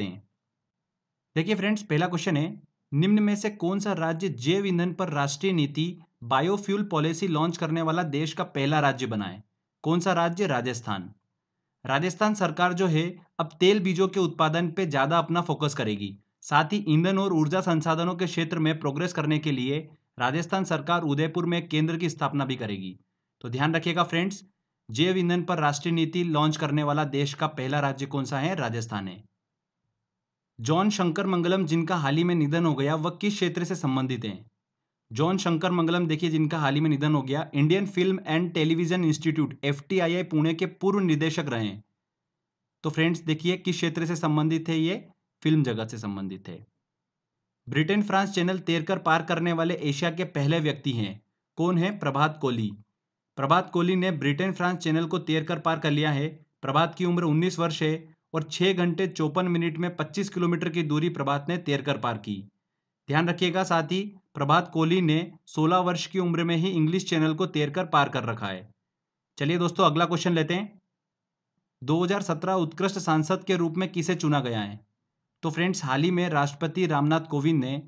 हैं देखिए फ्रेंड्स पहला क्वेश्चन है निम्न में से कौन सा राज्य जैव ईंधन पर राष्ट्रीय नीति बायोफ्यूल पॉलिसी लॉन्च करने वाला देश का पहला राज्य बना है कौन सा राज्य राजस्थान राजस्थान सरकार जो है अब तेल बीजों के उत्पादन पे ज़्यादा अपना फोकस करेगी साथ ही ईंधन और ऊर्जा संसाधनों के क्षेत्र में प्रोग्रेस करने के लिए राजस्थान सरकार उदयपुर में केंद्र की स्थापना भी करेगी तो ध्यान रखिएगा फ्रेंड्स जैव ईंधन पर राष्ट्रीय नीति लॉन्च करने वाला देश का पहला राज्य कौन सा है राजस्थान है जॉन शंकर मंगलम जिनका हाल ही में निधन हो गया वह किस क्षेत्र से संबंधित हैं जॉन शंकर मंगलम देखिए जिनका हाल ही में निधन हो गया Indian film and television institute F Pune के पूर्व निदेशक रहे तो फ्रेंड्स देखिए किस क्षेत्र से संबंधित है ये फिल्म जगत से संबंधित है ब्रिटेन फ्रांस चैनल तैरकर पार करने वाले एशिया के पहले व्यक्ति हैं कौन है प्रभात कोहली प्रभात कोहली ने ब्रिटेन फ्रांस चैनल को तैरकर पार कर लिया है प्रभात की उम्र 19 वर्ष है और छह घंटे चौपन मिनट में 25 किलोमीटर की दूरी प्रभात ने तैरकर पार की ध्यान रखिएगा साथ ही प्रभात कोहली ने 16 वर्ष की उम्र में ही इंग्लिश चैनल को तैरकर पार कर रखा है चलिए दोस्तों अगला क्वेश्चन लेते हैं 2017 उत्कृष्ट सांसद के रूप में किसे चुना गया है तो फ्रेंड्स हाल ही में राष्ट्रपति रामनाथ कोविंद ने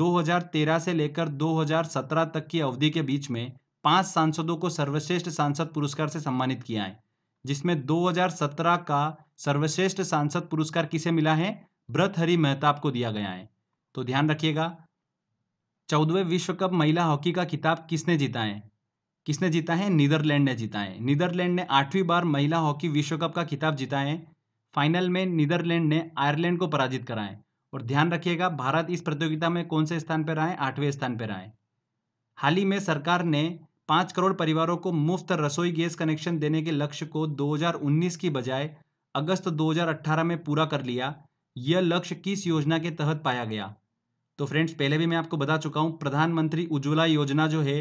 2013 से लेकर 2017 तक की अवधि के बीच में पांच सांसदों को सर्वश्रेष्ठ सांसद पुरस्कार से सम्मानित किया है जिसमें 2017 का सर्वश्रेष्ठ सांसद पुरस्कार किसे मिला है व्रत हरि मेहताब को दिया गया है तो ध्यान रखिएगा चौदहवें विश्व कप महिला हॉकी का खिताब किसने जीता है किसने जीता है नीदरलैंड ने जीता है नीदरलैंड ने आठवीं बार महिला हॉकी विश्व कप का खिताब जीता है फाइनल में नीदरलैंड ने आयरलैंड को पराजित कराए और ध्यान रखिएगा भारत इस प्रतियोगिता में कौन से स्थान पर आए आठवें स्थान पर आए हाल ही में सरकार ने पाँच करोड़ परिवारों को मुफ्त रसोई गैस कनेक्शन देने के लक्ष्य को 2019 की बजाय अगस्त 2018 में पूरा कर लिया यह लक्ष्य किस योजना के तहत पाया गया तो फ्रेंड्स पहले भी मैं आपको बता चुका हूं प्रधानमंत्री उज्ज्वला योजना जो है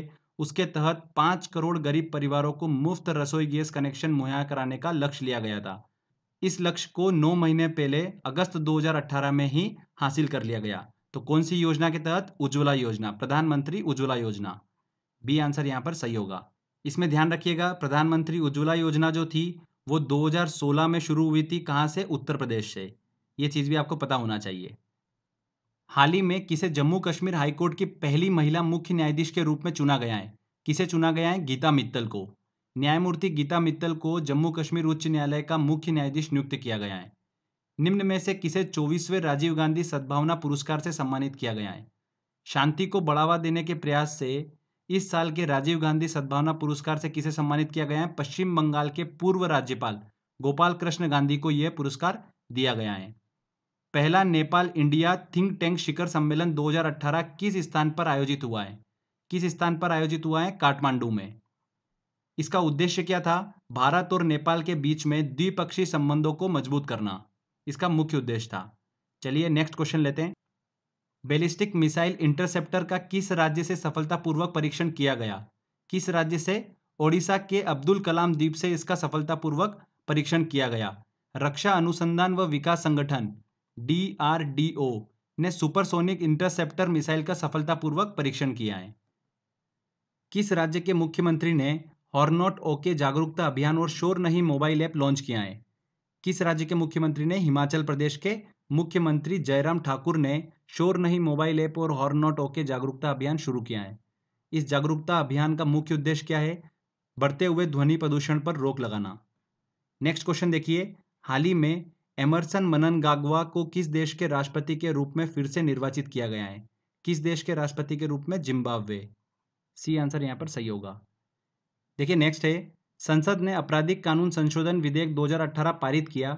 उसके तहत पांच करोड़ गरीब परिवारों को मुफ्त रसोई गैस कनेक्शन मुहैया कराने का लक्ष्य लिया गया था इस लक्ष्य को नौ महीने पहले अगस्त 2018 में ही हासिल कर लिया गया तो कौन सी योजना के तहत उज्ज्वला योजना प्रधानमंत्री उज्ज्वला योजना बी आंसर यहां पर सही होगा इसमें ध्यान रखिएगा प्रधानमंत्री उज्ज्वला योजना जो थी वो 2016 में शुरू हुई थी कहाँ से उत्तर प्रदेश से ये चीज़ भी आपको पता होना चाहिए हाल ही में किसे जम्मू कश्मीर हाईकोर्ट की पहली महिला मुख्य न्यायाधीश के रूप में चुना गया है किसे चुना गया है गीता मित्तल को न्यायमूर्ति गीता मित्तल को जम्मू कश्मीर उच्च न्यायालय का मुख्य न्यायाधीश नियुक्त किया गया है निम्न में से किसे चौबीसवें राजीव गांधी सद्भावना पुरस्कार से सम्मानित किया गया है शांति को बढ़ावा देने के प्रयास से इस साल के राजीव गांधी सद्भावना पुरस्कार से किसे सम्मानित किया गया है पश्चिम बंगाल के पूर्व राज्यपाल गोपाल कृष्ण गांधी को यह पुरस्कार दिया गया है पहला नेपाल इंडिया थिंक टैंक शिखर सम्मेलन 2018 किस स्थान पर आयोजित हुआ है किस स्थान पर आयोजित हुआ है काठमांडू में इसका उद्देश्य क्या था भारत और नेपाल के बीच में द्विपक्षीय संबंधों को मजबूत करना इसका मुख्य उद्देश्य था चलिए नेक्स्ट क्वेश्चन लेते हैं बैलिस्टिक मिसाइल इंटरसेप्टर का किस राज्य से सफलतापूर्वक परीक्षण किया गया किस राज्य से ओडिशा के अब्दुल कलाम द्वीप से इसका सफलतापूर्वक परीक्षण किया गया रक्षा अनुसंधान व विकास संगठन डी ने सुपरसोनिक इंटरसेप्टर मिसाइल का सफलतापूर्वक परीक्षण किया है किस राज्य के मुख्यमंत्री ने हॉर्नोट ओके जागरूकता अभियान और शोर नहीं मोबाइल ऐप लॉन्च किया है किस राज्य के मुख्यमंत्री ने हिमाचल प्रदेश के मुख्यमंत्री जयराम ठाकुर ने शोर नहीं मोबाइल ऐप और हॉर्न नॉट ओके जागरूकता अभियान शुरू किया है इस जागरूकता अभियान का मुख्य उद्देश्य क्या है बढ़ते हुए ध्वनि प्रदूषण पर रोक लगाना नेक्स्ट क्वेश्चन देखिए हाल ही में एमरसन मनन गागवा को किस देश के राष्ट्रपति के रूप में फिर से निर्वाचित किया गया है किस देश के राष्ट्रपति के रूप में जिम्बाब्वे सी आंसर यहाँ पर सही होगा देखिए नेक्स्ट है संसद ने आपराधिक कानून संशोधन विधेयक 2018 पारित किया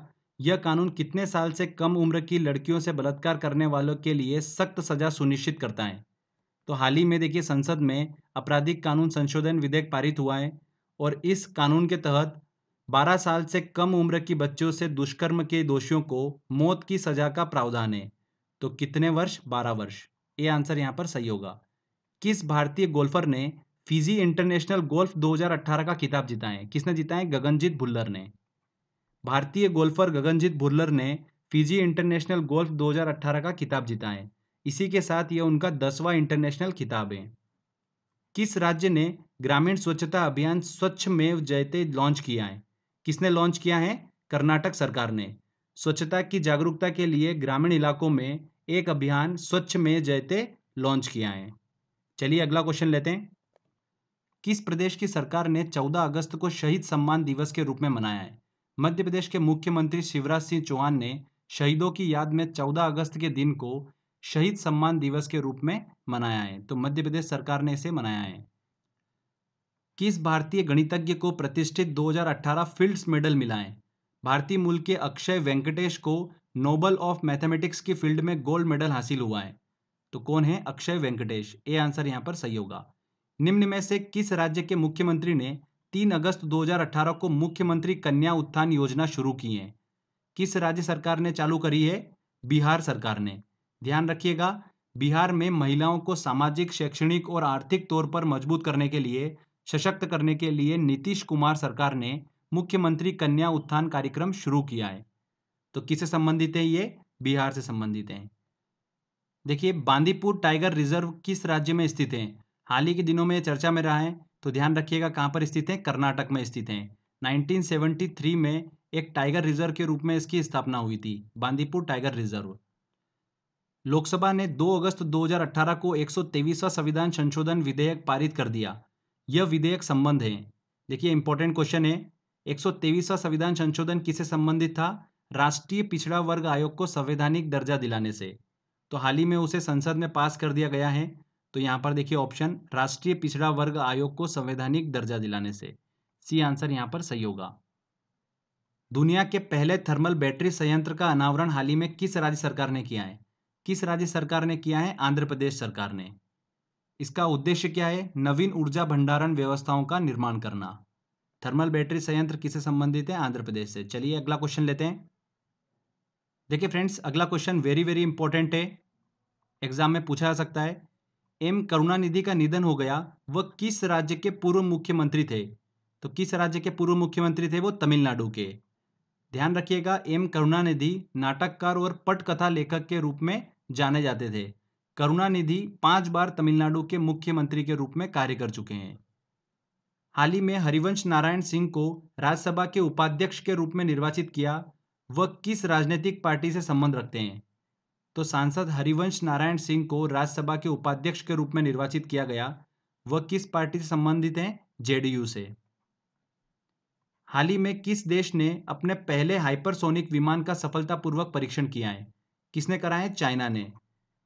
यह कानून कितने साल से कम उम्र की लड़कियों से बलात्कार करने वालों के लिए सख्त सजा सुनिश्चित करता है तो हाल ही में देखिए संसद में आपराधिक कानून संशोधन विधेयक पारित हुआ है और इस कानून के तहत 12 साल से कम उम्र की बच्चों से दुष्कर्म के दोषियों को मौत की सजा का प्रावधान है तो कितने वर्ष 12 वर्ष ये आंसर यहाँ पर सही होगा किस भारतीय गोल्फर ने फिजी इंटरनेशनल गोल्फ 2018 का खिताब जीता है किसने जीता है गगनजीत भुल्लर ने भारतीय गोल्फर गगनजीत भुल्लर ने फिजी इंटरनेशनल गोल्फ 2018 का खिताब जीता है इसी के साथ यह उनका दसवां इंटरनेशनल खिताब है किस राज्य ने ग्रामीण स्वच्छता अभियान स्वच्छ मेव जयते लॉन्च किया है किसने लॉन्च किया है कर्नाटक सरकार ने स्वच्छता की जागरूकता के लिए ग्रामीण इलाकों में एक अभियान स्वच्छ में जयते लॉन्च किया है चलिए अगला क्वेश्चन लेते हैं किस प्रदेश की सरकार ने 14 अगस्त को शहीद सम्मान दिवस के रूप में मनाया है मध्य प्रदेश के मुख्यमंत्री शिवराज सिंह चौहान ने शहीदों की याद में 14 अगस्त के दिन को शहीद सम्मान दिवस के रूप में मनाया है तो मध्य प्रदेश सरकार ने इसे मनाया है किस भारतीय गणितज्ञ को प्रतिष्ठित 2018 फील्ड्स मेडल मिला है भारतीय मूल के अक्षय वेंकटेश को नोबल ऑफ मैथमेटिक्स की फील्ड में गोल्ड मेडल हासिल हुआ है तो कौन है अक्षय वेंकटेश ए आंसर यहाँ पर सही होगा निम्न में से किस राज्य के मुख्यमंत्री ने तीन अगस्त 2018 को मुख्यमंत्री कन्या उत्थान योजना शुरू की है किस राज्य सरकार ने चालू करी है बिहार सरकार ने ध्यान रखिएगा बिहार में महिलाओं को सामाजिक शैक्षणिक और आर्थिक तौर पर मजबूत करने के लिए सशक्त करने के लिए नीतीश कुमार सरकार ने मुख्यमंत्री कन्या उत्थान कार्यक्रम शुरू किया है तो किससे संबंधित है ये बिहार से संबंधित है देखिए बांदीपुर टाइगर रिजर्व किस राज्य में स्थित है हाल ही के दिनों में चर्चा में रहा है तो ध्यान रखिएगा कहाँ पर स्थित हैं कर्नाटक में स्थित हैं 1973 में एक टाइगर रिजर्व के रूप में इसकी स्थापना हुई थी बांदीपुर टाइगर रिजर्व लोकसभा ने 2 अगस्त 2018 को एक संविधान संशोधन विधेयक पारित कर दिया यह विधेयक संबंध है देखिए इंपॉर्टेंट क्वेश्चन है एक संविधान संशोधन किसे संबंधित था राष्ट्रीय पिछड़ा वर्ग आयोग को संवैधानिक दर्जा दिलाने से तो हाल ही में उसे संसद में पास कर दिया गया है तो यहाँ पर देखिए ऑप्शन राष्ट्रीय पिछड़ा वर्ग आयोग को संवैधानिक दर्जा दिलाने से सी आंसर यहाँ पर सही होगा दुनिया के पहले थर्मल बैटरी संयंत्र का अनावरण हाल ही में किस राज्य सरकार ने किया है किस राज्य सरकार ने किया है आंध्र प्रदेश सरकार ने इसका उद्देश्य क्या है नवीन ऊर्जा भंडारण व्यवस्थाओं का निर्माण करना थर्मल बैटरी संयंत्र किसे संबंधित है आंध्र प्रदेश से चलिए अगला क्वेश्चन लेते हैं देखिए फ्रेंड्स अगला क्वेश्चन वेरी वेरी इंपॉर्टेंट है एग्जाम में पूछा जा सकता है एम करुणानिधि का निधन हो गया वह किस राज्य के पूर्व मुख्यमंत्री थे तो किस राज्य के पूर्व मुख्यमंत्री थे वो तमिलनाडु के ध्यान रखिएगा एम करुणानिधि नाटककार और पटकथा लेखक के रूप में जाने जाते थे करुणानिधि पांच बार तमिलनाडु के मुख्यमंत्री के रूप में कार्य कर चुके हैं हाल ही में हरिवंश नारायण सिंह को राज्यसभा के उपाध्यक्ष के रूप में निर्वाचित किया वह किस राजनीतिक पार्टी से संबंध रखते हैं तो सांसद हरिवंश नारायण सिंह को राज्यसभा के उपाध्यक्ष के रूप में निर्वाचित किया गया वह किस पार्टी से संबंधित हैं जेडीयू से हाल ही में किस देश ने अपने पहले हाइपरसोनिक विमान का सफलतापूर्वक परीक्षण किया है किसने करा है चाइना ने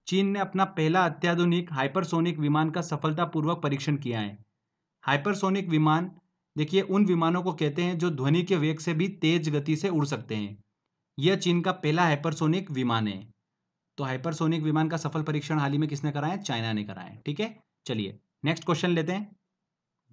चीन ने अपना पहला अत्याधुनिक हाइपरसोनिक विमान का सफलतापूर्वक परीक्षण किया है हाइपरसोनिक विमान देखिए उन विमानों को कहते हैं जो ध्वनि के वेग से भी तेज गति से उड़ सकते हैं यह चीन का पहला हाइपरसोनिक विमान है तो हाइपरसोनिक विमान का सफल परीक्षण हाल ही में किसने कराया चाइना ने कराया ठीक है चलिए नेक्स्ट क्वेश्चन लेते हैं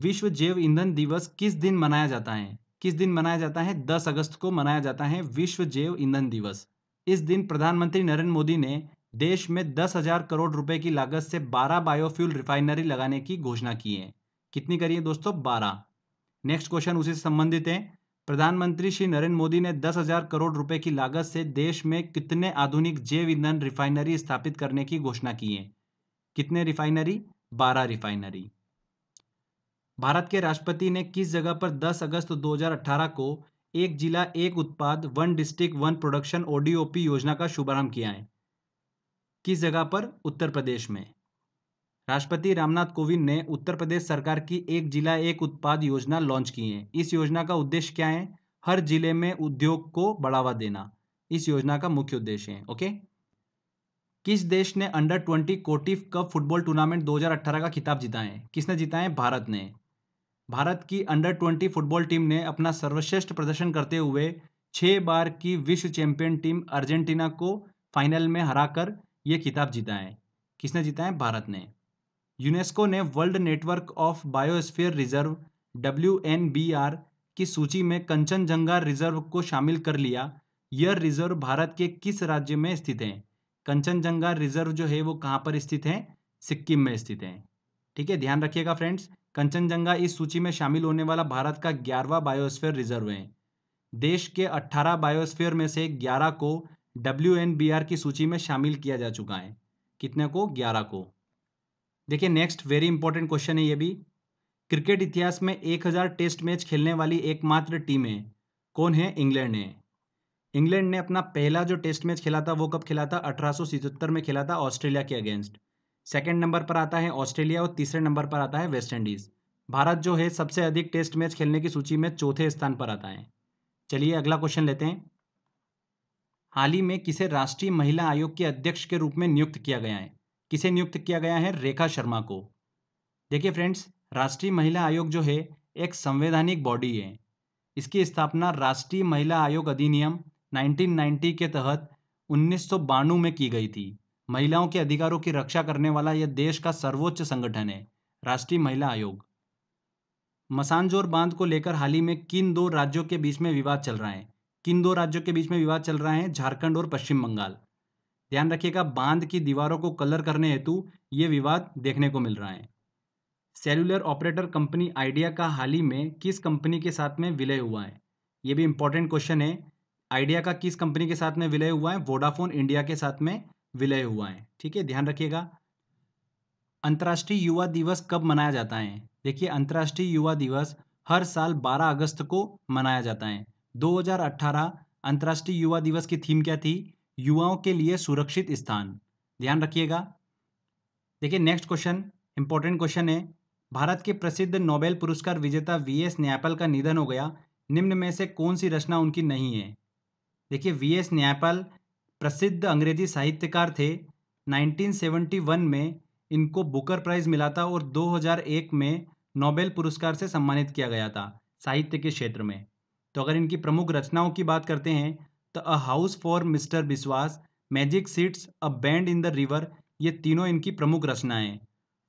विश्व जैव ईंधन दिवस किस दिन मनाया जाता है किस दिन मनाया जाता है 10 अगस्त को मनाया जाता है विश्व जैव ईंधन दिवस इस दिन प्रधानमंत्री नरेंद्र मोदी ने देश में दस हजार करोड़ रुपए की लागत से 12 बायोफ्यूल रिफाइनरी लगाने की घोषणा की है कितनी करिए दोस्तों 12 नेक्स्ट क्वेश्चन उसी से संबंधित है प्रधानमंत्री श्री नरेंद्र मोदी ने दस हजार करोड़ रुपए की लागत से देश में कितने आधुनिक जैव ईंधन रिफाइनरी स्थापित करने की घोषणा की है कितने रिफाइनरी बारह रिफाइनरी भारत के राष्ट्रपति ने किस जगह पर 10 अगस्त 2018 को एक जिला एक उत्पाद one district one production ODOP योजना का शुभारंभ किया है किस जगह पर उत्तर प्रदेश में राष्ट्रपति रामनाथ कोविंद ने उत्तर प्रदेश सरकार की एक जिला एक उत्पाद योजना लॉन्च की है इस योजना का उद्देश्य क्या है हर जिले में उद्योग को बढ़ावा देना इस योजना का मुख्य उद्देश्य है ओके किस देश ने under twenty COTIF cup football tournament 2018 का खिताब जीता है किसने जीता है भारत ने भारत की अंडर ट्वेंटी फुटबॉल टीम ने अपना सर्वश्रेष्ठ प्रदर्शन करते हुए छह बार की विश्व चैंपियन टीम अर्जेंटीना को फाइनल में हराकर यह खिताब जीता है किसने जीता है भारत ने यूनेस्को ने world network of biosphere reserve W की सूची में कंचनजंगा रिजर्व को शामिल कर लिया यह रिजर्व भारत के किस राज्य में स्थित है कंचनजंगा रिजर्व जो है वो कहाँ पर स्थित है सिक्किम में स्थित है ठीक है ध्यान रखिएगा फ्रेंड्स कंचनजंगा इस सूची में शामिल होने वाला भारत का ग्यारहवा बायोस्फीयर रिजर्व है देश के 18 बायोस्फीयर में से 11 को डब्ल्यू की सूची में शामिल किया जा चुका है कितने को 11 को देखिए नेक्स्ट वेरी इंपॉर्टेंट क्वेश्चन है ये भी क्रिकेट इतिहास में 1000 टेस्ट मैच खेलने वाली एकमात्र टीम है कौन है इंग्लैंड है इंग्लैंड ने अपना पहला जो टेस्ट मैच खेला था वो कब खेला था अठारह में खेला था ऑस्ट्रेलिया के अगेंस्ट सेकेंड नंबर पर आता है ऑस्ट्रेलिया और तीसरे नंबर पर आता है वेस्ट इंडीज भारत जो है सबसे अधिक टेस्ट मैच खेलने की सूची में चौथे स्थान पर आता है चलिए अगला क्वेश्चन लेते हैं हाल ही में किसे राष्ट्रीय महिला आयोग के अध्यक्ष के रूप में नियुक्त किया गया है किसे नियुक्त किया गया है रेखा शर्मा को देखिए फ्रेंड्स राष्ट्रीय महिला आयोग जो है एक संवैधानिक बॉडी है इसकी स्थापना राष्ट्रीय महिला आयोग अधिनियम 1990 के तहत उन्नीस में की गई थी महिलाओं के अधिकारों की रक्षा करने वाला यह देश का सर्वोच्च संगठन है राष्ट्रीय महिला आयोग मसानजोर बांध को लेकर हाल ही में किन दो राज्यों के बीच में विवाद चल रहा है किन दो राज्यों के बीच में विवाद चल रहा है झारखंड और पश्चिम बंगाल ध्यान रखिएगा बांध की दीवारों को कलर करने हेतु ये विवाद देखने को मिल रहा है सेलुलर ऑपरेटर कंपनी आइडिया का हाल ही में किस कंपनी के साथ में विलय हुआ है ये भी इंपॉर्टेंट क्वेश्चन है आइडिया का किस कंपनी के साथ में विलय हुआ है वोडाफोन इंडिया के साथ में विलय हुआ है ठीक है ध्यान रखिएगा अंतर्राष्ट्रीय युवा दिवस कब मनाया जाता है देखिए अंतर्राष्ट्रीय युवा दिवस हर साल 12 अगस्त को मनाया जाता है 2018 अंतर्राष्ट्रीय युवा दिवस की थीम क्या थी युवाओं के लिए सुरक्षित स्थान ध्यान रखिएगा देखिए नेक्स्ट क्वेश्चन इंपॉर्टेंट क्वेश्चन है भारत के प्रसिद्ध नोबेल पुरस्कार विजेता वी एस न्यायपल का निधन हो गया निम्न में से कौन सी रचना उनकी नहीं है देखिए वी एस न्यायपल प्रसिद्ध अंग्रेजी साहित्यकार थे 1971 में इनको बुकर प्राइज़ मिला था और 2001 में नोबेल पुरस्कार से सम्मानित किया गया था साहित्य के क्षेत्र में तो अगर इनकी प्रमुख रचनाओं की बात करते हैं the a house for mister Biswas magic seeds a bend in the river ये तीनों इनकी प्रमुख रचनाएं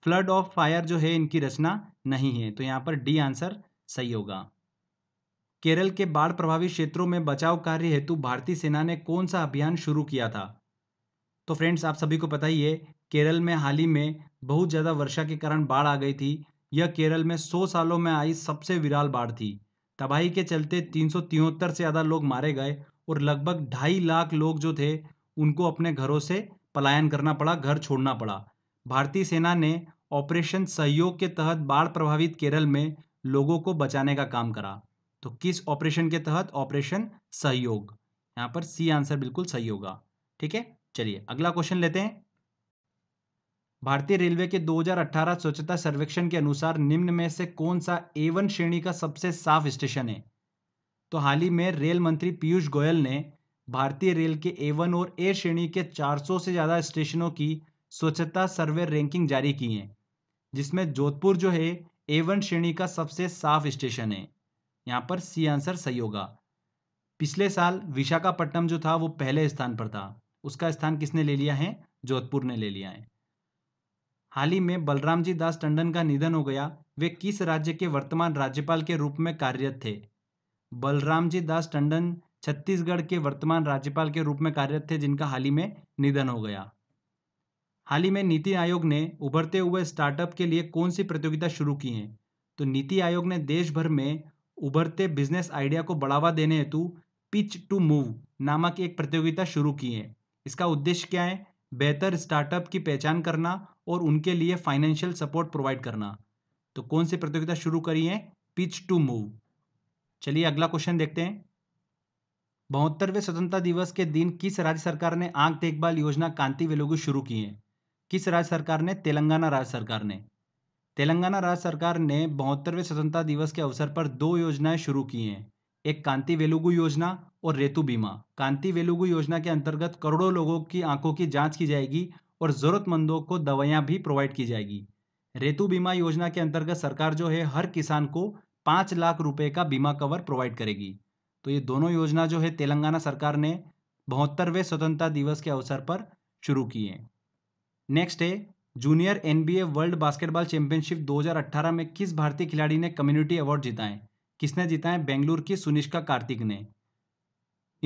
फ्लड ऑफ फायर जो है इनकी रचना नहीं है तो यहाँ पर डी आंसर सही होगा केरल के बाढ़ प्रभावित क्षेत्रों में बचाव कार्य हेतु भारतीय सेना ने कौन सा अभियान शुरू किया था तो फ्रेंड्स आप सभी को पता ही है केरल में हाल ही में बहुत ज़्यादा वर्षा के कारण बाढ़ आ गई थी यह केरल में 100 सालों में आई सबसे विराल बाढ़ थी तबाही के चलते तीन से ज़्यादा लोग मारे गए और लगभग ढाई लाख लोग जो थे उनको अपने घरों से पलायन करना पड़ा घर छोड़ना पड़ा भारतीय सेना ने ऑपरेशन सहयोग के तहत बाढ़ प्रभावित केरल में लोगों को बचाने का काम करा तो किस ऑपरेशन के तहत ऑपरेशन सहयोग यहां पर सी आंसर बिल्कुल सही होगा ठीक है चलिए अगला क्वेश्चन लेते हैं भारतीय रेलवे के 2018 स्वच्छता सर्वेक्षण के अनुसार निम्न में से कौन सा एवन श्रेणी का सबसे साफ स्टेशन है तो हाल ही में रेल मंत्री पीयूष गोयल ने भारतीय रेल के ए वन और ए श्रेणी के 400 से ज़्यादा स्टेशनों की स्वच्छता सर्वे रैंकिंग जारी की है जिसमें जोधपुर जो है ए वन श्रेणी का सबसे साफ स्टेशन है यहाँ पर सी आंसर सही होगा पिछले साल विशाखापट्टनम जो था वो पहले स्थान पर था उसका स्थान किसने ले लिया है जोधपुर ने ले लिया है हाल ही में बलराम जी दास टंडन का निधन हो गया वे किस राज्य के वर्तमान राज्यपाल के रूप में कार्यरत थे बलराम जी दास टंडन छत्तीसगढ़ के वर्तमान राज्यपाल के रूप में कार्यरत थे जिनका हाल ही में निधन हो गया हाल ही में नीति आयोग ने उभरते हुए स्टार्टअप के लिए कौन सी प्रतियोगिता शुरू की है तो नीति आयोग ने देश भर में उभरते बिजनेस आइडिया को बढ़ावा देने हेतु पिच टू मूव नामक एक प्रतियोगिता शुरू की है इसका उद्देश्य क्या है बेहतर स्टार्टअप की पहचान करना और उनके लिए फाइनेंशियल सपोर्ट प्रोवाइड करना तो कौन सी प्रतियोगिता शुरू करी है पिच टू मूव चलिए अगला क्वेश्चन देखते हैं बहत्तरवें स्वतंत्रता दिवस के दिन किस राज्य सरकार ने आंख देखभाल योजना कांति वेलुगु शुरू की है किस राज्य सरकार ने तेलंगाना राज्य सरकार ने तेलंगाना राज्य सरकार ने बहत्तरवें स्वतंत्रता दिवस के अवसर पर दो योजनाएं शुरू की हैं एक कांति वेलुगु योजना और रेतु बीमा कांति वेलुगु योजना के अंतर्गत करोड़ों लोगों की आंखों की जाँच की जाएगी और ज़रूरतमंदों को दवाइयाँ भी प्रोवाइड की जाएगी रेतु बीमा योजना के अंतर्गत सरकार जो है हर किसान को पांच लाख रुपए का बीमा कवर प्रोवाइड करेगी तो ये दोनों योजना जो है तेलंगाना सरकार ने बहत्तरवें स्वतंत्रता दिवस के अवसर पर शुरू की है नेक्स्ट है junior NBA world basketball championship 2018 में किस भारतीय खिलाड़ी ने कम्युनिटी अवार्ड जिताए किसने जिताए बेंगलुरु की सुनिष्का कार्तिक ने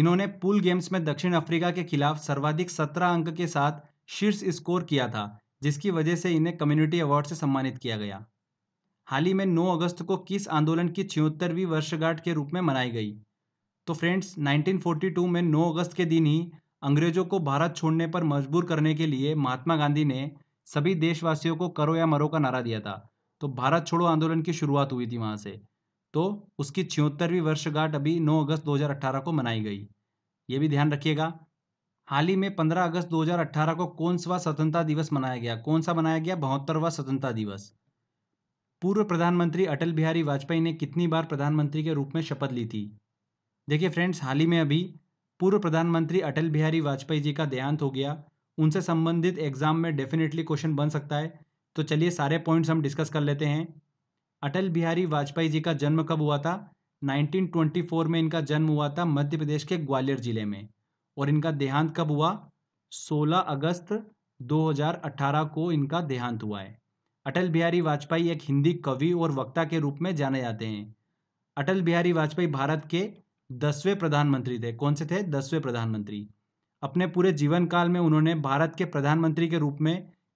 इन्होंने पूल गेम्स में दक्षिण अफ्रीका के खिलाफ सर्वाधिक सत्रह अंक के साथ शीर्ष स्कोर किया था जिसकी वजह से इन्हें कम्युनिटी अवार्ड से सम्मानित किया गया हाल ही में 9 अगस्त को किस आंदोलन की छिहत्तरवीं वर्षगांठ के रूप में मनाई गई तो फ्रेंड्स 1942 में 9 अगस्त के दिन ही अंग्रेजों को भारत छोड़ने पर मजबूर करने के लिए महात्मा गांधी ने सभी देशवासियों को करो या मरो का नारा दिया था तो भारत छोड़ो आंदोलन की शुरुआत हुई थी वहां से तो उसकी छिहत्तरवीं वर्षगांठ अभी 9 अगस्त 2018 को मनाई गई ये भी ध्यान रखिएगा हाल ही में 15 अगस्त 2018 को कौन सा स्वतंत्रता दिवस मनाया गया कौन सा मनाया गया बहत्तरवा स्वतंत्रता दिवस पूर्व प्रधानमंत्री अटल बिहारी वाजपेयी ने कितनी बार प्रधानमंत्री के रूप में शपथ ली थी देखिए फ्रेंड्स हाल ही में अभी पूर्व प्रधानमंत्री अटल बिहारी वाजपेयी जी का देहांत हो गया उनसे संबंधित एग्जाम में डेफिनेटली क्वेश्चन बन सकता है तो चलिए सारे पॉइंट्स हम डिस्कस कर लेते हैं अटल बिहारी वाजपेयी जी का जन्म कब हुआ था 1924 में इनका जन्म हुआ था मध्य प्रदेश के ग्वालियर जिले में और इनका देहांत कब हुआ 16 अगस्त 2018 को इनका देहांत हुआ है अटल बिहारी वाजपेयी एक हिंदी कवि और वक्ता के रूप में जाने जाते हैं अटल बिहारी वाजपेयी भारत के दसवें प्रधानमंत्री थे कौन से थे दसवें प्रधानमंत्री अपने पूरे जीवन काल में उन्होंने भारत के प्रधानमंत्री के रूप में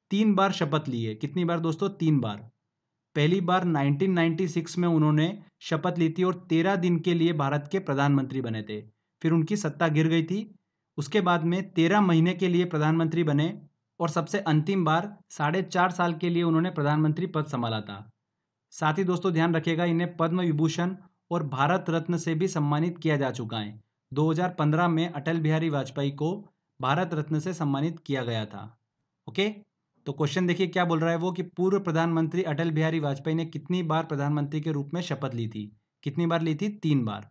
तीन बार शपथ ली है कितनी बार दोस्तों तीन बार पहली बार 1996 में उन्होंने शपथ ली थी और तेरह दिन के लिए भारत के प्रधानमंत्री बने थे फिर उनकी सत्ता गिर गई थी उसके बाद में तेरह महीने के लिए प्रधानमंत्री बने और सबसे अंतिम बार साढ़े चार साल के लिए उन्होंने प्रधानमंत्री पद संभाला था साथ ही दोस्तों ध्यान रखिएगा इन्हें पद्म विभूषण और भारत रत्न से भी सम्मानित किया जा चुका है 2015 में अटल बिहारी वाजपेयी को भारत रत्न से सम्मानित किया गया था ओके तो क्वेश्चन देखिए क्या बोल रहा है वो कि पूर्व प्रधानमंत्री अटल बिहारी वाजपेयी ने कितनी बार प्रधानमंत्री के रूप में शपथ ली थी कितनी बार ली थी तीन बार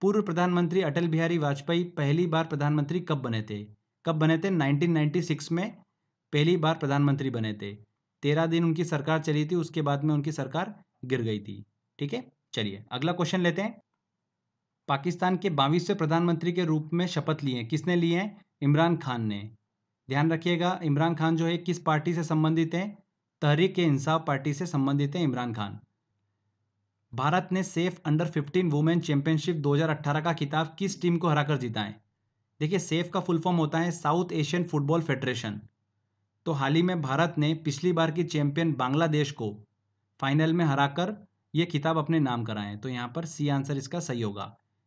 पूर्व प्रधानमंत्री अटल बिहारी वाजपेयी पहली बार प्रधानमंत्री कब बने थे कब बने थे 1996 में पहली बार प्रधानमंत्री बने थे तेरह दिन उनकी सरकार चली थी उसके बाद में उनकी सरकार गिर गई थी ठीक है चलिए अगला क्वेश्चन लेते हैं पाकिस्तान के बाईसवें प्रधानमंत्री के रूप में शपथ लिए किसने लिए हैं इमरान खान ने ध्यान रखिएगा इमरान खान जो है किस पार्टी से संबंधित हैं तहरीक के इंसाफ पार्टी से संबंधित हैं इमरान खान भारत ने सेफ अंडर 15 वुमेन चैंपियनशिप 2018 का खिताब किस टीम को हराकर जीता है देखिए सेफ का फुल फॉर्म होता है साउथ एशियन फुटबॉल फेडरेशन तो हाल ही में भारत ने पिछली बार की चैंपियन बांग्लादेश को फाइनल में हराकर ये खिताब अपने नाम कराएं तो यहाँ पर सी आंसर इसका सही होगा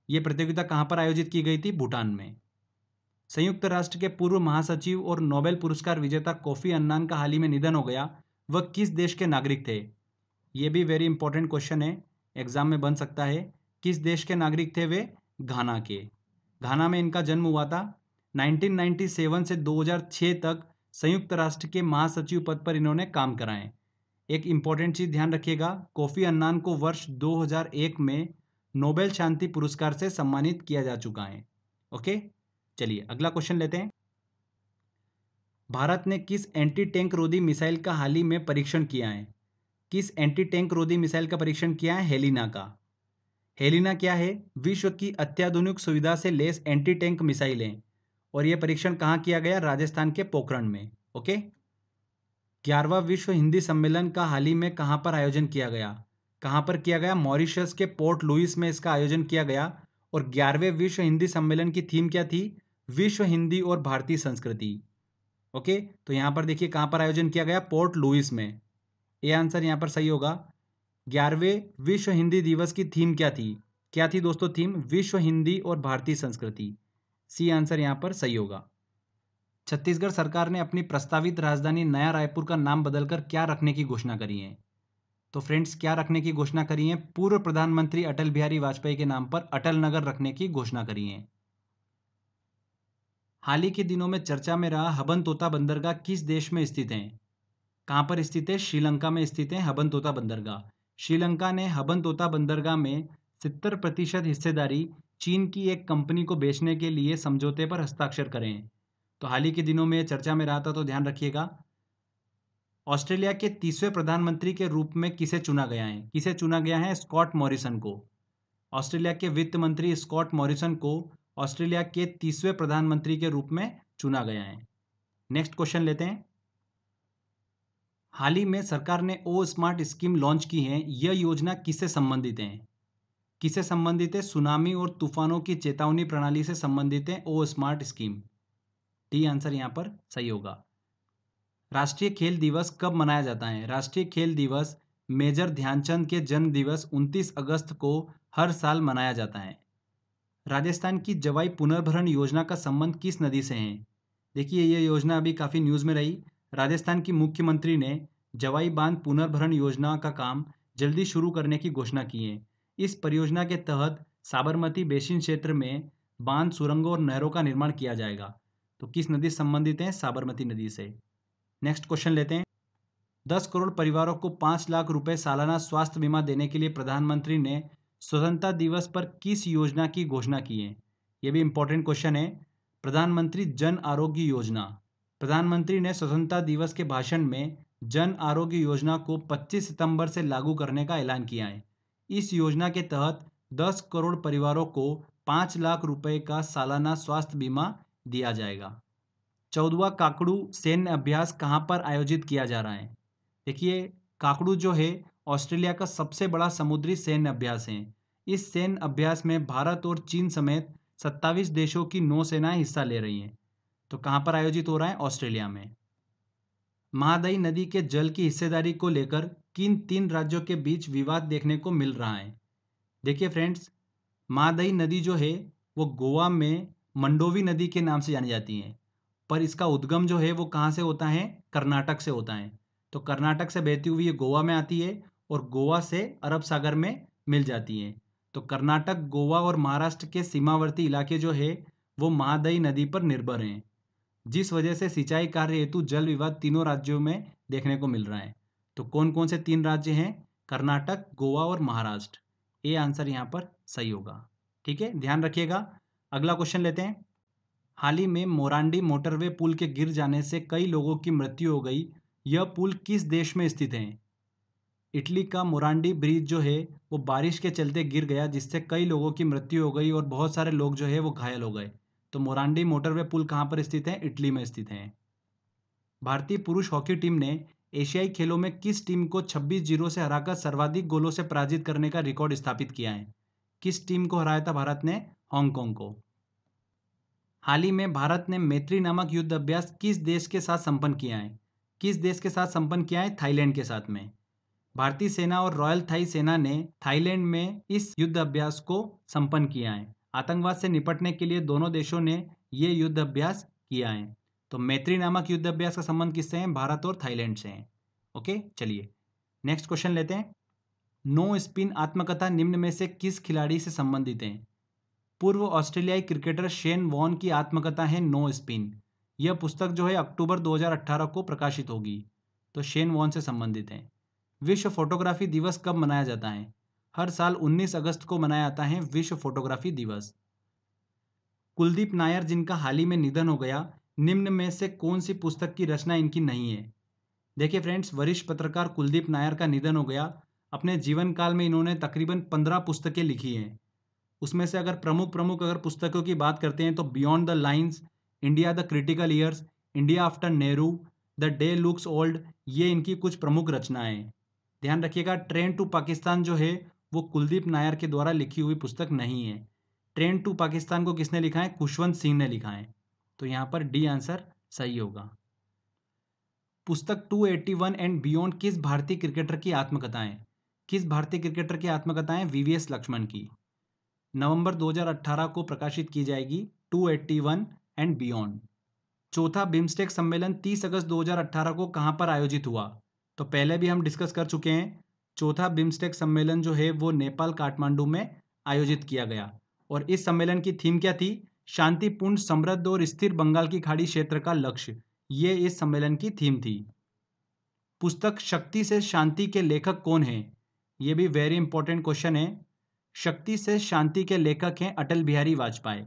ये प्रतियोगिता कहाँ पर आयोजित की गई थी भूटान में संयुक्त राष्ट्र के पूर्व महासचिव और नोबेल पुरस्कार विजेता कोफी अन्नान का हाल ही में निधन हो गया वह किस देश के नागरिक थे ये भी वेरी इंपॉर्टेंट क्वेश्चन है एग्जाम में बन सकता है किस देश के नागरिक थे वे घाना के घाना में इनका जन्म हुआ था 1997 से 2006 तक संयुक्त राष्ट्र के महासचिव पद पर इन्होंने काम कराए एक इम्पॉर्टेंट चीज़ ध्यान रखिएगा कोफ़ी अन्नान को वर्ष 2001 में नोबेल शांति पुरस्कार से सम्मानित किया जा चुका है ओके चलिए अगला क्वेश्चन लेते हैं भारत ने किस एंटी टैंक रोधी मिसाइल का हाल ही में परीक्षण किया है किस एंटी टैंक रोधी मिसाइल का परीक्षण किया है हेलिना का हेलिना क्या है विश्व की अत्याधुनिक सुविधा से लेस एंटी टैंक मिसाइल है और यह परीक्षण कहाँ किया गया राजस्थान के पोखरण में ओके ग्यारहवा विश्व हिंदी सम्मेलन का हाल ही में कहाँ पर आयोजन किया गया कहाँ पर किया गया मॉरिशस के पोर्ट लुइस में इसका आयोजन किया गया और ग्यारहवें विश्व हिंदी सम्मेलन की थीम क्या थी विश्व हिंदी और भारतीय संस्कृति ओके तो यहाँ पर देखिए कहाँ पर आयोजन किया गया पोर्ट लुइस में ये आंसर यहाँ पर सही होगा ग्यारहवें विश्व हिंदी दिवस की थीम क्या थी क्या थी दोस्तों थीम विश्व हिंदी और भारतीय संस्कृति सी आंसर यहाँ पर सही होगा छत्तीसगढ़ सरकार ने अपनी प्रस्तावित राजधानी नया रायपुर का नाम बदलकर क्या रखने की घोषणा करी है तो फ्रेंड्स क्या रखने की घोषणा करी है पूर्व प्रधानमंत्री अटल बिहारी वाजपेयी के नाम पर अटल नगर रखने की घोषणा करी है हाल ही के दिनों में चर्चा में रहा हबन तोता बंदरगाह किस देश में स्थित है कहां पर स्थित है श्रीलंका में स्थित है हबन तोता बंदरगाह श्रीलंका ने हबन तोता बंदरगाह में सत्तर प्रतिशत हिस्सेदारी चीन की एक कंपनी को बेचने के लिए समझौते पर हस्ताक्षर करें तो हाल ही के दिनों में चर्चा में रहा था तो ध्यान रखिएगा ऑस्ट्रेलिया के तीसवें प्रधानमंत्री के रूप में किसे चुना गया है किसे चुना गया है स्कॉट मॉरिसन को ऑस्ट्रेलिया के वित्त मंत्री स्कॉट मॉरिसन को ऑस्ट्रेलिया के तीसवें प्रधानमंत्री के रूप में चुना गया है नेक्स्ट क्वेश्चन लेते हैं हाल ही में सरकार ने ओ स्मार्ट स्कीम लॉन्च की है यह योजना किससे संबंधित है किससे संबंधित है सुनामी और तूफानों की चेतावनी प्रणाली से संबंधित है O smart scheme D answer यहाँ पर सही होगा राष्ट्रीय खेल दिवस कब मनाया जाता है राष्ट्रीय खेल दिवस मेजर ध्यानचंद के जन्म दिवस उनतीस अगस्त को हर साल मनाया जाता है राजस्थान की जवाई पुनर्भरण योजना का संबंध किस नदी से है देखिए यह योजना अभी काफ़ी न्यूज़ में रही राजस्थान की मुख्यमंत्री ने जवाई बांध पुनर्भरण योजना का काम जल्दी शुरू करने की घोषणा की है इस परियोजना के तहत साबरमती बेसिन क्षेत्र में बांध सुरंगों और नहरों का निर्माण किया जाएगा तो किस नदी संबंधित है साबरमती नदी से नेक्स्ट क्वेश्चन लेते हैं दस करोड़ परिवारों को पांच लाख रुपए सालाना स्वास्थ्य बीमा देने के लिए प्रधानमंत्री ने स्वतंत्रता दिवस पर किस योजना की घोषणा की है यह भी इंपॉर्टेंट क्वेश्चन है प्रधानमंत्री जन आरोग्य योजना प्रधानमंत्री ने स्वतंत्रता दिवस के भाषण में जन आरोग्य योजना को 25 सितंबर से लागू करने का ऐलान किया है इस योजना के तहत 10 करोड़ परिवारों को 5 लाख रुपए का सालाना स्वास्थ्य बीमा दिया जाएगा चौदवा काकड़ू सैन्य अभ्यास कहाँ पर आयोजित किया जा रहा है देखिए काकड़ू जो है ऑस्ट्रेलिया का सबसे बड़ा समुद्री सैन्य अभ्यास है इस सैन्य अभ्यास में भारत और चीन समेत सत्ताईस देशों की नौसेनाएं हिस्सा ले रही हैं तो कहां पर आयोजित हो रहा है ऑस्ट्रेलिया में महादई नदी के जल की हिस्सेदारी को लेकर किन तीन राज्यों के बीच विवाद देखने को मिल रहा है देखिए फ्रेंड्स महादई नदी जो है वो गोवा में मंडोवी नदी के नाम से जानी जाती है पर इसका उद्गम जो है वो कहाँ से होता है कर्नाटक से होता है तो कर्नाटक से बहती हुई ये गोवा में आती है और गोवा से अरब सागर में मिल जाती है तो कर्नाटक गोवा और महाराष्ट्र के सीमावर्ती इलाके जो है वो महादई नदी पर निर्भर हैं जिस वजह से सिंचाई कार्य हेतु जल विवाद तीनों राज्यों में देखने को मिल रहा है तो कौन कौन से तीन राज्य हैं कर्नाटक गोवा और महाराष्ट्र ये आंसर यहाँ पर सही होगा ठीक है ध्यान रखिएगा अगला क्वेश्चन लेते हैं हाल ही में मोरांडी मोटरवे पुल के गिर जाने से कई लोगों की मृत्यु हो गई यह पुल किस देश में स्थित है इटली का मोरांडी ब्रिज जो है वो बारिश के चलते गिर गया जिससे कई लोगों की मृत्यु हो गई और बहुत सारे लोग जो है वो घायल हो गए तो मोरांडी मोटरवे पुल कहां पर स्थित है इटली में स्थित है भारतीय पुरुष हॉकी टीम ने एशियाई खेलों में किस टीम को 26 जीरो से हराकर सर्वाधिक गोलों से पराजित करने का रिकॉर्ड स्थापित किया है किस टीम को हराया था भारत ने हांगकांग को हाल ही में भारत ने मैत्री नामक युद्ध अभ्यास किस देश के साथ संपन्न किया है किस देश के साथ संपन्न किया है थाईलैंड के साथ में भारतीय सेना और रॉयल थाई सेना ने थाईलैंड में इस युद्ध अभ्यास को संपन्न किया है आतंकवाद से निपटने के लिए दोनों देशों ने ये युद्ध अभ्यास किया है तो मैत्री नामक युद्ध अभ्यास का संबंध किससे है भारत और थाईलैंड से है ओके चलिए नेक्स्ट क्वेश्चन लेते हैं नो स्पिन आत्मकथा निम्न में से किस खिलाड़ी से संबंधित है पूर्व ऑस्ट्रेलियाई क्रिकेटर शेन वॉन की आत्मकथा है नो स्पिन यह पुस्तक जो है अक्टूबर 2018 को प्रकाशित होगी तो शेन वॉन से संबंधित है विश्व फोटोग्राफी दिवस कब मनाया जाता है हर साल 19 अगस्त को मनाया जाता है विश्व फोटोग्राफी दिवस कुलदीप नायर जिनका हाल ही में निधन हो गया निम्न में से कौन सी पुस्तक की रचना इनकी नहीं है देखिए फ्रेंड्स वरिष्ठ पत्रकार कुलदीप नायर का निधन हो गया अपने जीवन काल में इन्होंने तकरीबन पंद्रह पुस्तकें लिखी हैं उसमें से अगर प्रमुख प्रमुख अगर पुस्तकों की बात करते हैं तो beyond the lines India the critical years India after Nehru the day looks old ये इनकी कुछ प्रमुख रचनाएं ध्यान रखिएगा ट्रेन टू पाकिस्तान जो है वो कुलदीप नायर के द्वारा लिखी हुई पुस्तक नहीं है ट्रेन टू पाकिस्तान को किसने लिखा है कुशवंत सिंह ने लिखा है तो यहाँ पर डी आंसर सही होगा पुस्तक 281 एंड बियॉन्ड किस भारतीय क्रिकेटर की आत्मकथाएं किस भारतीय क्रिकेटर की आत्मकथाएं वीवीएस लक्ष्मण की नवंबर 2018 को प्रकाशित की जाएगी 281 एंड बियॉन्ड चौथा बिम्स्टेक सम्मेलन 30 अगस्त 2018 को कहां पर आयोजित हुआ तो पहले भी हम डिस्कस कर चुके हैं चौथा बिम्स्टेक सम्मेलन जो है वो नेपाल काठमांडू में आयोजित किया गया और इस सम्मेलन की थीम क्या थी शांतिपूर्ण समृद्ध और स्थिर बंगाल की खाड़ी क्षेत्र का लक्ष्य ये इस सम्मेलन की थीम थी पुस्तक शक्ति से शांति के लेखक कौन है ये भी वेरी इंपॉर्टेंट क्वेश्चन है शक्ति से शांति के लेखक हैं अटल बिहारी वाजपेयी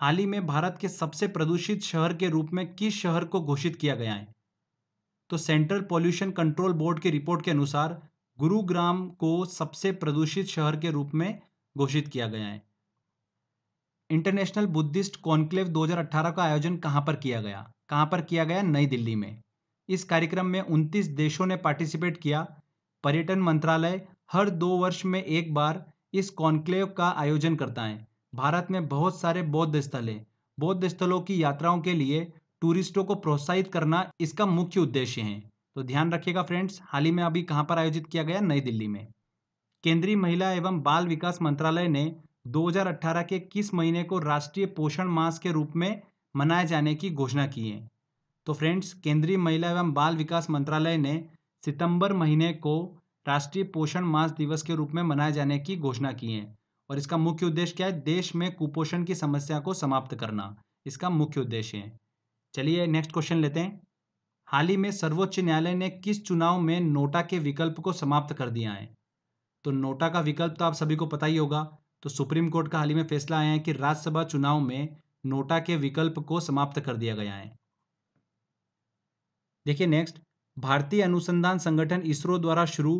हाल ही में भारत के सबसे प्रदूषित शहर के रूप में किस शहर को घोषित किया गया है तो सेंट्रल पॉल्यूशन कंट्रोल बोर्ड की रिपोर्ट के अनुसार गुरुग्राम को सबसे प्रदूषित शहर के रूप में घोषित किया गया है इंटरनेशनल बुद्धिस्ट कॉन्क्लेव 2018 का आयोजन कहाँ पर किया गया कहाँ पर किया गया नई दिल्ली में इस कार्यक्रम में 29 देशों ने पार्टिसिपेट किया पर्यटन मंत्रालय हर दो वर्ष में एक बार इस कॉन्क्लेव का आयोजन करता है भारत में बहुत सारे बौद्ध स्थल हैं बौद्ध स्थलों की यात्राओं के लिए टूरिस्टों को प्रोत्साहित करना इसका मुख्य उद्देश्य है तो ध्यान रखिएगा फ्रेंड्स हाल ही में अभी कहाँ पर आयोजित किया गया नई दिल्ली में केंद्रीय महिला एवं बाल विकास मंत्रालय ने 2018 के किस महीने को राष्ट्रीय पोषण मास के रूप में मनाए जाने की घोषणा की है तो फ्रेंड्स केंद्रीय महिला एवं बाल विकास मंत्रालय ने सितंबर महीने को राष्ट्रीय पोषण मास दिवस के रूप में मनाए जाने की घोषणा की है और इसका मुख्य उद्देश्य क्या है देश में कुपोषण की समस्या को समाप्त करना इसका मुख्य उद्देश्य है चलिए नेक्स्ट क्वेश्चन लेते हैं हाल ही में सर्वोच्च न्यायालय ने किस चुनाव में नोटा के विकल्प को समाप्त कर दिया है तो नोटा का विकल्प तो आप सभी को पता ही होगा तो सुप्रीम कोर्ट का हाल ही में फैसला आया है कि राज्यसभा चुनाव में नोटा के विकल्प को समाप्त कर दिया गया है देखिए नेक्स्ट भारतीय अनुसंधान संगठन इसरो द्वारा शुरू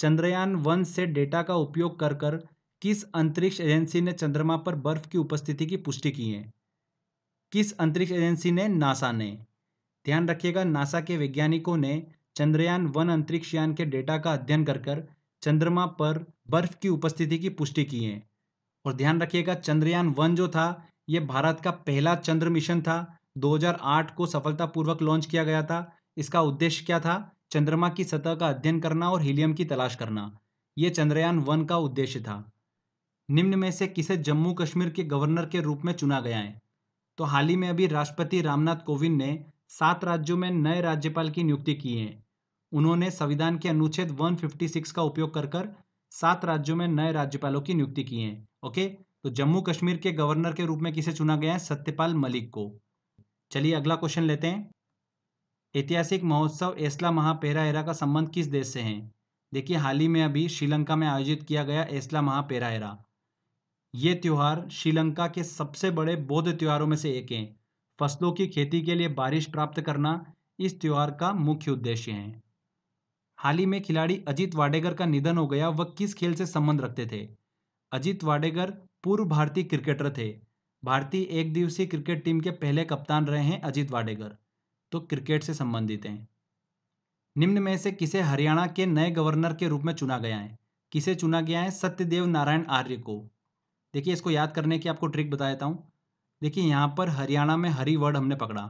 चंद्रयान वन से डेटा का उपयोग कर कर किस अंतरिक्ष एजेंसी ने चंद्रमा पर बर्फ की उपस्थिति की पुष्टि की है किस अंतरिक्ष एजेंसी ने नासा ने ध्यान रखिएगा नासा के वैज्ञानिकों ने चंद्रयान वन अंतरिक्ष यान के डेटा का अध्ययन कर कर चंद्रमा पर बर्फ की उपस्थिति की पुष्टि की है और ध्यान रखिएगा चंद्रयान वन जो था ये भारत का पहला चंद्र मिशन था 2008 को सफलतापूर्वक लॉन्च किया गया था इसका उद्देश्य क्या था चंद्रमा की सतह का अध्ययन करना और हीलियम की तलाश करना ये चंद्रयान वन का उद्देश्य था निम्न में से किसे जम्मू कश्मीर के गवर्नर के रूप में चुना गया है तो हाल ही में अभी राष्ट्रपति रामनाथ कोविंद ने सात राज्यों में नए राज्यपाल की नियुक्ति की है उन्होंने संविधान के अनुच्छेद 156 का उपयोग कर कर सात राज्यों में नए राज्यपालों की नियुक्ति की है ओके तो जम्मू कश्मीर के गवर्नर के रूप में किसे चुना गया है सत्यपाल मलिक को चलिए अगला क्वेश्चन लेते हैं ऐतिहासिक महोत्सव महापेरा एरा का संबंध किस देश से है देखिए हाल ही में अभी श्रीलंका में आयोजित किया गया महापेरा एरा ये त्यौहार श्रीलंका के सबसे बड़े बौद्ध त्योहारों में से एक है फसलों की खेती के लिए बारिश प्राप्त करना इस त्यौहार का मुख्य उद्देश्य है हाल ही में खिलाड़ी अजीत वाडेकर का निधन हो गया वह किस खेल से संबंध रखते थे अजीत वाडेकर पूर्व भारतीय क्रिकेटर थे भारतीय एक दिवसीय क्रिकेट टीम के पहले कप्तान रहे हैं अजीत वाडेकर तो क्रिकेट से संबंधित हैं निम्न में से किसे हरियाणा के नए गवर्नर के रूप में चुना गया है किसे चुना गया है सत्यदेव नारायण आर्य को देखिए इसको याद करने की आपको ट्रिक बता देता हूँ देखिए यहाँ पर हरियाणा में हरी वर्ड हमने पकड़ा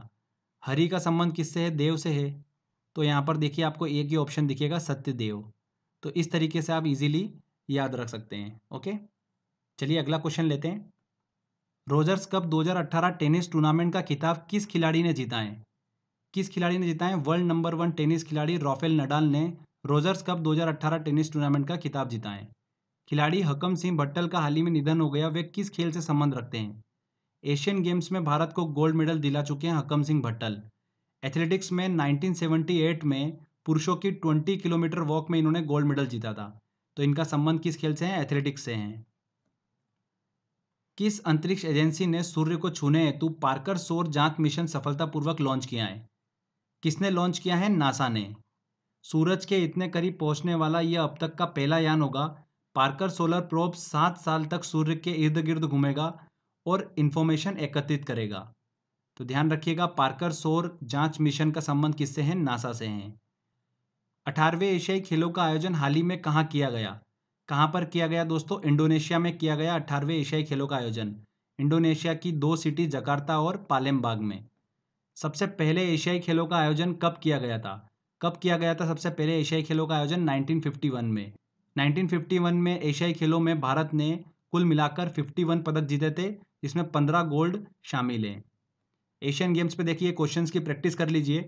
हरी का संबंध किससे है देव से है तो यहाँ पर देखिए आपको एक ही ऑप्शन दिखेगा सत्यदेव तो इस तरीके से आप इजीली याद रख सकते हैं ओके चलिए अगला क्वेश्चन लेते हैं रोजर्स कप 2018 टेनिस टूर्नामेंट का खिताब किस खिलाड़ी ने जीता है किस खिलाड़ी ने जीता है वर्ल्ड नंबर वन टेनिस खिलाड़ी राफेल नडाल ने रोजर्स कप 2018 टेनिस टूर्नामेंट का खिताब जीता है खिलाड़ी हकम सिंह भट्टल का हाल ही में निधन हो गया वे किस खेल से संबंध रखते हैं एशियन गेम्स में भारत को गोल्ड मेडल दिला चुके हैं हकम सिंह भट्टल एथलेटिक्स में 1978 में पुरुषों की 20 किलोमीटर वॉक में इन्होंने गोल्ड मेडल जीता था तो इनका संबंध किस खेल से है एथलेटिक्स से है किस अंतरिक्ष एजेंसी ने सूर्य को छूने हेतु पार्कर सोर जांच मिशन सफलतापूर्वक लॉन्च किया है किसने लॉन्च किया है नासा ने सूरज के इतने करीब पहुंचने वाला यह अब तक का पहला यान होगा पार्कर सोलर प्रोब सात साल तक सूर्य के इर्द गिर्द घूमेगा और इन्फॉर्मेशन एकत्रित करेगा तो ध्यान रखिएगा पार्कर सोर जांच मिशन का संबंध किससे है नासा से है अठारहवें एशियाई खेलों का आयोजन हाल ही में कहाँ किया गया कहाँ पर किया गया दोस्तों इंडोनेशिया में किया गया अठारहवें एशियाई खेलों का आयोजन इंडोनेशिया की दो सिटी जकार्ता और पालेमबाग में सबसे पहले एशियाई खेलों का आयोजन कब किया गया था कब किया गया था सबसे पहले एशियाई खेलों का आयोजन 1951 में 1951 में एशियाई खेलों में भारत ने कुल मिलाकर 51 पदक जीते थे जिसमें पंद्रह गोल्ड शामिल हैं एशियन गेम्स पे देखिए क्वेश्चंस की प्रैक्टिस कर लीजिए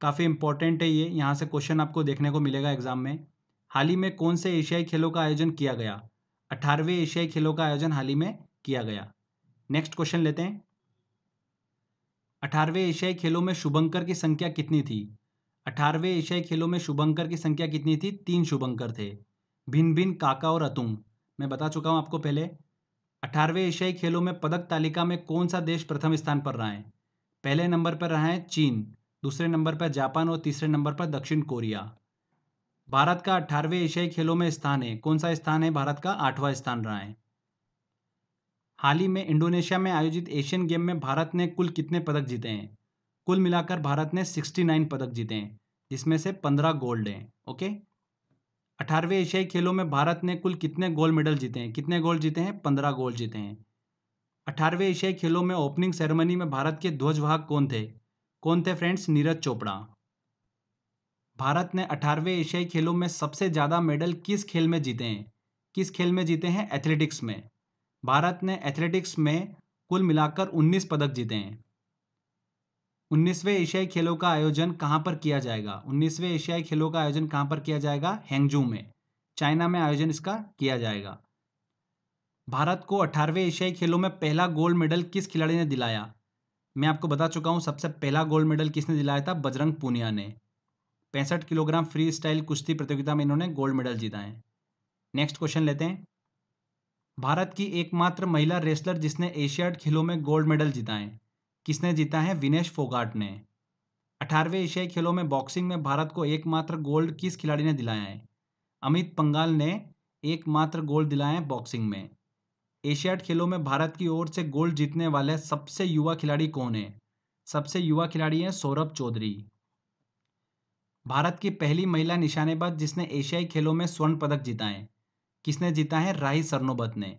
काफ़ी इंपॉर्टेंट है ये यहाँ से क्वेश्चन आपको देखने को मिलेगा एग्जाम में हाल ही में कौन से एशियाई खेलों का आयोजन किया गया अठारहवें एशियाई खेलों का आयोजन हाल ही में किया गया नेक्स्ट क्वेश्चन लेते हैं अठारहवें एशियाई खेलों में शुभंकर की संख्या कितनी थी अठारहवें एशियाई खेलों में शुभंकर की संख्या कितनी थी तीन शुभंकर थे भिन भिन काका और अतुंग मैं बता चुका हूँ आपको पहले अठारहवें एशियाई खेलों में पदक तालिका में कौन सा देश प्रथम स्थान पर रहा है पहले नंबर पर रहा है चीन दूसरे नंबर पर जापान और तीसरे नंबर पर दक्षिण कोरिया भारत का अठारहवें एशियाई खेलों में स्थान है कौन सा स्थान है भारत का आठवां स्थान रहा है हाल ही में इंडोनेशिया में आयोजित एशियन गेम में भारत ने कुल कितने पदक जीते हैं कुल मिलाकर भारत ने 69 पदक जीते हैं जिसमें से 15 गोल्ड हैं ओके अठारहवें एशियाई खेलों में भारत ने कुल कितने गोल्ड मेडल जीते हैं कितने गोल्ड जीते हैं पंद्रह गोल्ड जीते हैं अठारहवें एशियाई खेलों में ओपनिंग सेरेमनी में भारत के ध्वजवाहक कौन थे कौन थे फ्रेंड्स नीरज चोपड़ा भारत ने अठारहवें एशियाई खेलों में सबसे ज़्यादा मेडल किस खेल में जीते हैं किस खेल में जीते हैं एथलेटिक्स में भारत ने एथलेटिक्स में कुल मिलाकर 19 पदक जीते हैं उन्नीसवें एशियाई खेलों का आयोजन कहाँ पर किया जाएगा उन्नीसवें एशियाई खेलों का आयोजन कहां पर किया जाएगा हैंगजू में चाइना में आयोजन इसका किया जाएगा भारत को अठारहवें एशियाई खेलों में पहला गोल्ड मेडल किस खिलाड़ी ने दिलाया मैं आपको बता चुका हूं सबसे पहला गोल्ड मेडल किसने दिलाया था बजरंग पूनिया ने पैंसठ किलोग्राम फ्री स्टाइल कुश्ती प्रतियोगिता में इन्होंने गोल्ड मेडल जीता है नेक्स्ट क्वेश्चन लेते हैं भारत की एकमात्र महिला रेसलर जिसने एशियाड खेलों में गोल्ड मेडल जीता है किसने जीता है विनेश फोगाट ने अठारहवें एशियाई खेलों में बॉक्सिंग में भारत को एकमात्र गोल्ड किस खिलाड़ी ने दिलाया है अमित पंगाल ने एकमात्र गोल्ड दिलाया है बॉक्सिंग में एशियाड खेलों में भारत की ओर से गोल्ड जीतने वाले सबसे युवा खिलाड़ी कौन है सबसे युवा खिलाड़ी हैं सौरभ चौधरी भारत की पहली महिला निशानेबाज जिसने एशियाई खेलों में स्वर्ण पदक जीता है किसने जीता है राही सरनोबत ने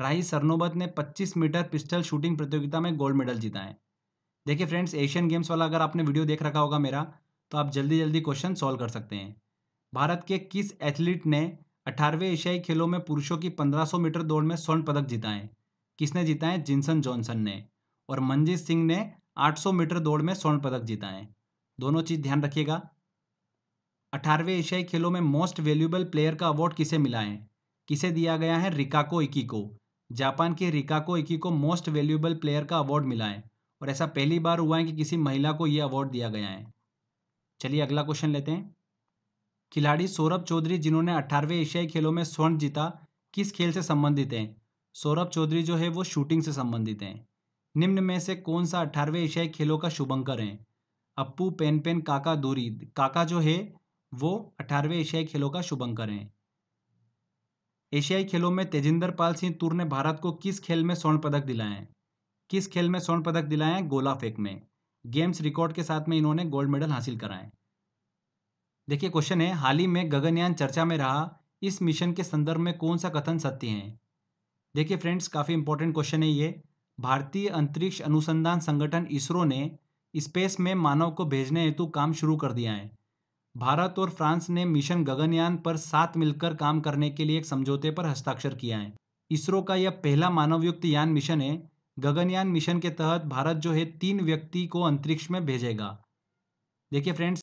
राही सरनोबत ने 25 मीटर पिस्टल शूटिंग प्रतियोगिता में गोल्ड मेडल जीता है देखिए फ्रेंड्स एशियन गेम्स वाला अगर आपने वीडियो देख रखा होगा मेरा तो आप जल्दी जल्दी क्वेश्चन सॉल्व कर सकते हैं भारत के किस एथलीट ने अठारहवें एशियाई खेलों में पुरुषों की 1500 मीटर दौड़ में स्वर्ण पदक जीता है किसने जीता है जिनसन जॉनसन ने और मनजीत सिंह ने 800 मीटर दौड़ में स्वर्ण पदक जीता है दोनों चीज़ ध्यान रखिएगा अठारहवें एशियाई खेलों में मोस्ट वैल्यूएबल प्लेयर का अवार्ड किसे मिला है किसे दिया गया है रिकाको इकी को जापान के रिकाको इकी को मोस्ट वैल्यूएबल प्लेयर का अवार्ड मिला है और ऐसा पहली बार हुआ है कि किसी महिला को यह अवार्ड दिया गया है चलिए अगला क्वेश्चन लेते हैं खिलाड़ी सौरभ चौधरी जिन्होंने अठारहवें एशियाई खेलों में स्वर्ण जीता किस खेल से संबंधित हैं सौरभ चौधरी जो है वो शूटिंग से संबंधित हैं निम्न में से कौन सा अठारहवें एशियाई खेलों का शुभंकर है अप्पू पेन पेन काका दूरी काका जो है वो अठारहवें एशियाई खेलों का शुभंकर है एशियाई खेलों में तेजिंदर पाल सिंह तूर ने भारत को किस खेल में स्वर्ण पदक दिलाए हैं किस खेल में स्वर्ण पदक दिलाए हैं गोला फेंक में गेम्स रिकॉर्ड के साथ में इन्होंने गोल्ड मेडल हासिल कराए देखिए क्वेश्चन है हाल ही में गगनयान चर्चा में रहा इस मिशन के संदर्भ में कौन सा कथन सत्य है देखिए फ्रेंड्स काफ़ी इंपॉर्टेंट क्वेश्चन है ये भारतीय अंतरिक्ष अनुसंधान संगठन इसरो ने स्पेस में मानव को भेजने हेतु काम शुरू कर दिया है भारत और फ्रांस ने मिशन गगनयान पर साथ मिलकर काम करने के लिए एक समझौते पर हस्ताक्षर किया है इसरो का यह पहला मानवयुक्त यान मिशन है गगनयान मिशन के तहत भारत जो है तीन व्यक्ति को अंतरिक्ष में भेजेगा देखिए फ्रेंड्स